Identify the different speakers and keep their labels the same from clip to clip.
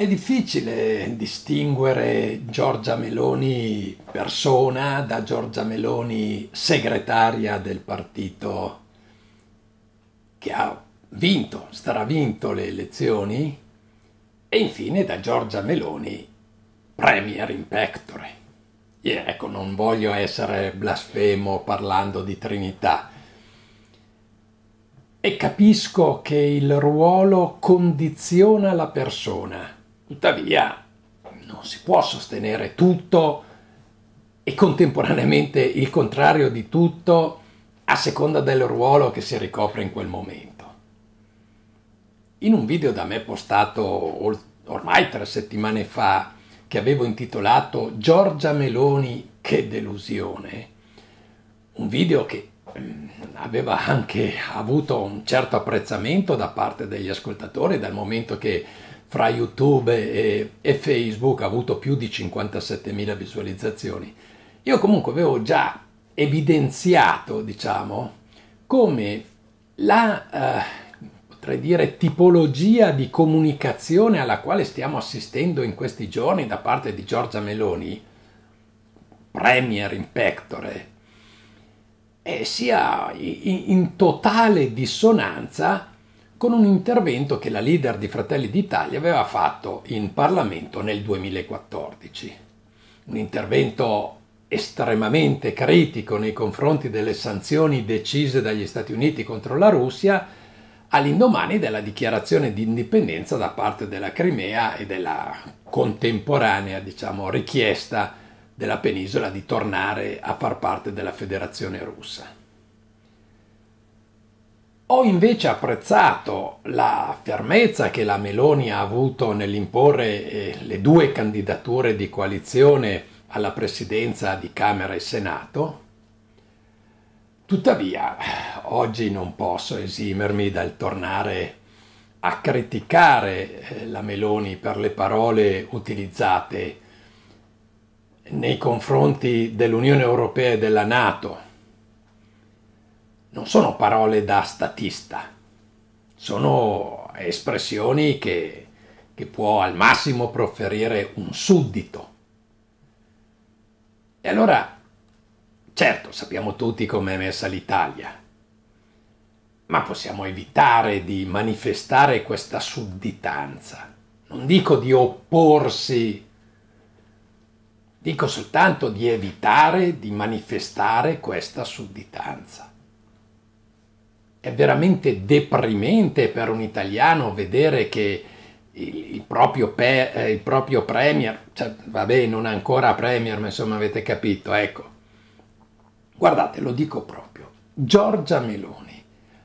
Speaker 1: È difficile distinguere Giorgia Meloni persona da Giorgia Meloni segretaria del partito che ha vinto, stravinto le elezioni e infine da Giorgia Meloni premier in pectore. E ecco, non voglio essere blasfemo parlando di Trinità, e capisco che il ruolo condiziona la persona Tuttavia non si può sostenere tutto e contemporaneamente il contrario di tutto a seconda del ruolo che si ricopre in quel momento. In un video da me postato ormai tre settimane fa, che avevo intitolato Giorgia Meloni, che delusione, un video che mm, aveva anche avuto un certo apprezzamento da parte degli ascoltatori dal momento che fra YouTube e, e Facebook ha avuto più di 57.000 visualizzazioni. Io comunque avevo già evidenziato, diciamo, come la eh, potrei dire tipologia di comunicazione alla quale stiamo assistendo in questi giorni da parte di Giorgia Meloni, premier in pectore, eh, sia in, in totale dissonanza con un intervento che la leader di Fratelli d'Italia aveva fatto in Parlamento nel 2014. Un intervento estremamente critico nei confronti delle sanzioni decise dagli Stati Uniti contro la Russia all'indomani della dichiarazione di indipendenza da parte della Crimea e della contemporanea diciamo, richiesta della penisola di tornare a far parte della Federazione russa. Ho invece apprezzato la fermezza che la Meloni ha avuto nell'imporre eh, le due candidature di coalizione alla presidenza di Camera e Senato. Tuttavia, oggi non posso esimermi dal tornare a criticare eh, la Meloni per le parole utilizzate nei confronti dell'Unione Europea e della Nato non sono parole da statista, sono espressioni che, che può al massimo proferire un suddito. E allora, certo, sappiamo tutti com'è messa l'Italia, ma possiamo evitare di manifestare questa sudditanza. Non dico di opporsi, dico soltanto di evitare di manifestare questa sudditanza è veramente deprimente per un italiano vedere che il, proprio, pe, eh, il proprio, premier, cioè, vabbè non ancora premier, ma insomma avete capito, ecco. Guardate, lo dico proprio, Giorgia Meloni,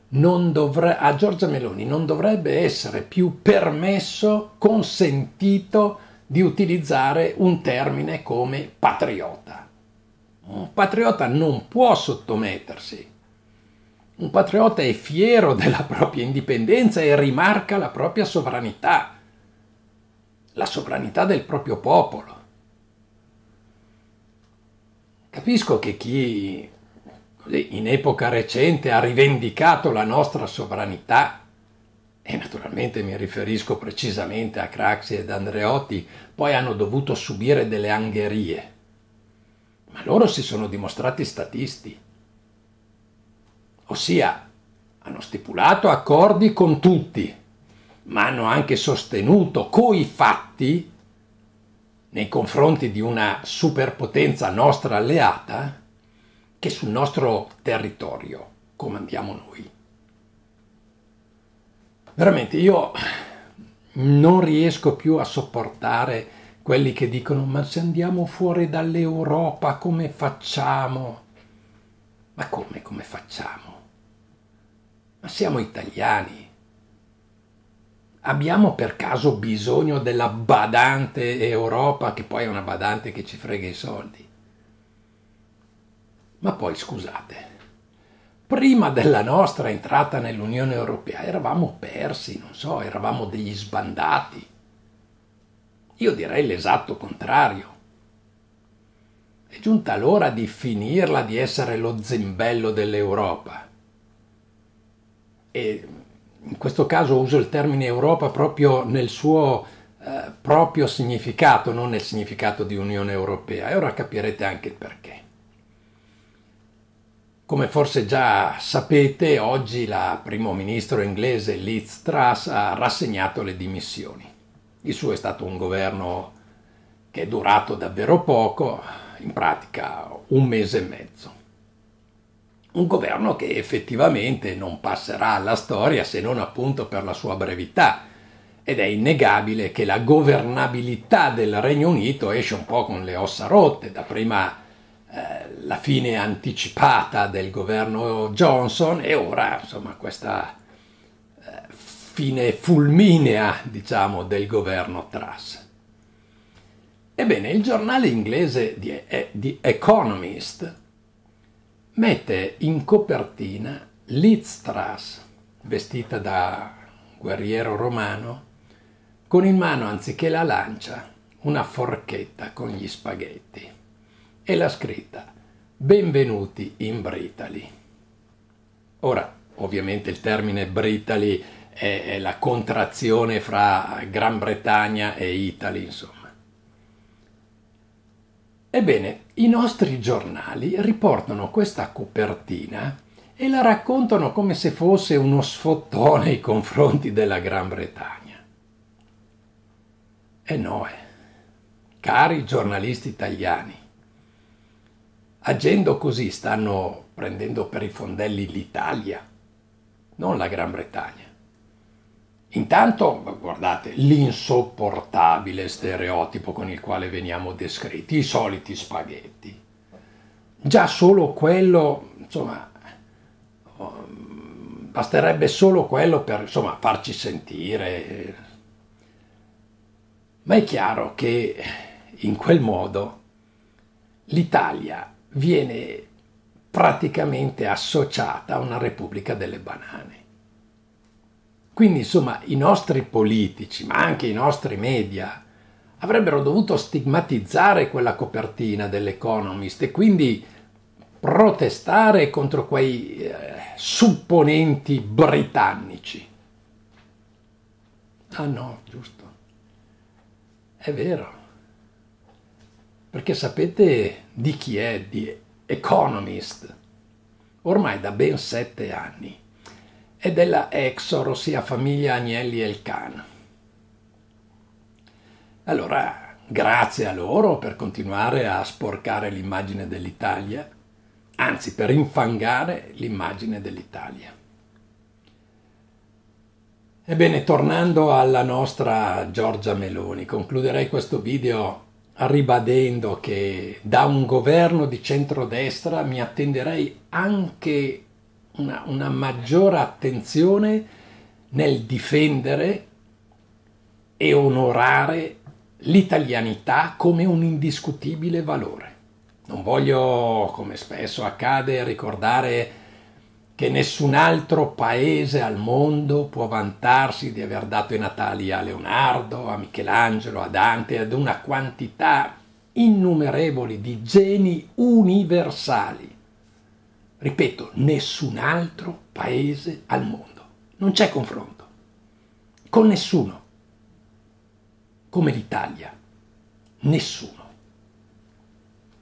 Speaker 1: non dovre- a Giorgia Meloni non dovrebbe essere più permesso, consentito di utilizzare un termine come patriota. Un patriota non può sottomettersi un patriota è fiero della propria indipendenza e rimarca la propria sovranità, la sovranità del proprio popolo. Capisco che chi in epoca recente ha rivendicato la nostra sovranità, e naturalmente mi riferisco precisamente a Craxi ed Andreotti, poi hanno dovuto subire delle angherie. Ma loro si sono dimostrati statisti ossia hanno stipulato accordi con tutti, ma hanno anche sostenuto coi fatti nei confronti di una superpotenza nostra alleata che sul nostro territorio comandiamo noi. Veramente io non riesco più a sopportare quelli che dicono ma se andiamo fuori dall'Europa come facciamo? Ma come, come facciamo? Ma siamo italiani. Abbiamo per caso bisogno della badante Europa, che poi è una badante che ci frega i soldi. Ma poi scusate, prima della nostra entrata nell'Unione Europea eravamo persi, non so, eravamo degli sbandati. Io direi l'esatto contrario. È giunta l'ora di finirla di essere lo zimbello dell'Europa e in questo caso uso il termine Europa proprio nel suo eh, proprio significato, non nel significato di Unione Europea, e ora capirete anche il perché. Come forse già sapete, oggi la primo ministro inglese Liz Truss ha rassegnato le dimissioni. Il suo è stato un governo che è durato davvero poco, in pratica un mese e mezzo un governo che effettivamente non passerà alla storia se non appunto per la sua brevità. Ed è innegabile che la governabilità del Regno Unito esce un po' con le ossa rotte, da prima eh, la fine anticipata del governo Johnson e ora insomma questa eh, fine fulminea diciamo del governo Truss. Ebbene, il giornale inglese The Economist mette in copertina Litstras, vestita da guerriero romano, con in mano anziché la lancia una forchetta con gli spaghetti e la scritta Benvenuti in Britali. Ora, ovviamente il termine Britali è, la contrazione fra Gran Bretagna e Italy, insomma. Ebbene, i nostri giornali riportano questa copertina e la raccontano come se fosse uno sfottone nei confronti della Gran Bretagna. E eh noi, eh. cari giornalisti italiani, agendo così stanno prendendo per i fondelli l'Italia, non la Gran Bretagna. Intanto, guardate, l'insopportabile stereotipo con il quale veniamo descritti, i soliti spaghetti. Già solo quello, insomma, um, basterebbe solo quello per insomma, farci sentire. Ma è chiaro che in quel modo l'Italia viene praticamente associata a una repubblica delle banane. Quindi insomma i nostri politici, ma anche i nostri media, avrebbero dovuto stigmatizzare quella copertina dell'Economist e quindi protestare contro quei eh, supponenti britannici. Ah no, giusto. È vero. Perché sapete di chi è The Economist? Ormai da ben sette anni e della Exor, ossia famiglia Agnelli e il Elcana. Allora, grazie a loro per continuare a sporcare l'immagine dell'Italia, anzi per infangare l'immagine dell'Italia. Ebbene, tornando alla nostra Giorgia Meloni, concluderei questo video ribadendo che da un governo di centrodestra mi attenderei anche una, una maggiore attenzione nel difendere e onorare l'italianità come un indiscutibile valore. Non voglio, come spesso accade, ricordare che nessun altro paese al mondo può vantarsi di aver dato i Natali a Leonardo, a Michelangelo, a Dante, ad una quantità innumerevoli di geni universali ripeto, nessun altro paese al mondo. Non c'è confronto con nessuno, come l'Italia, nessuno.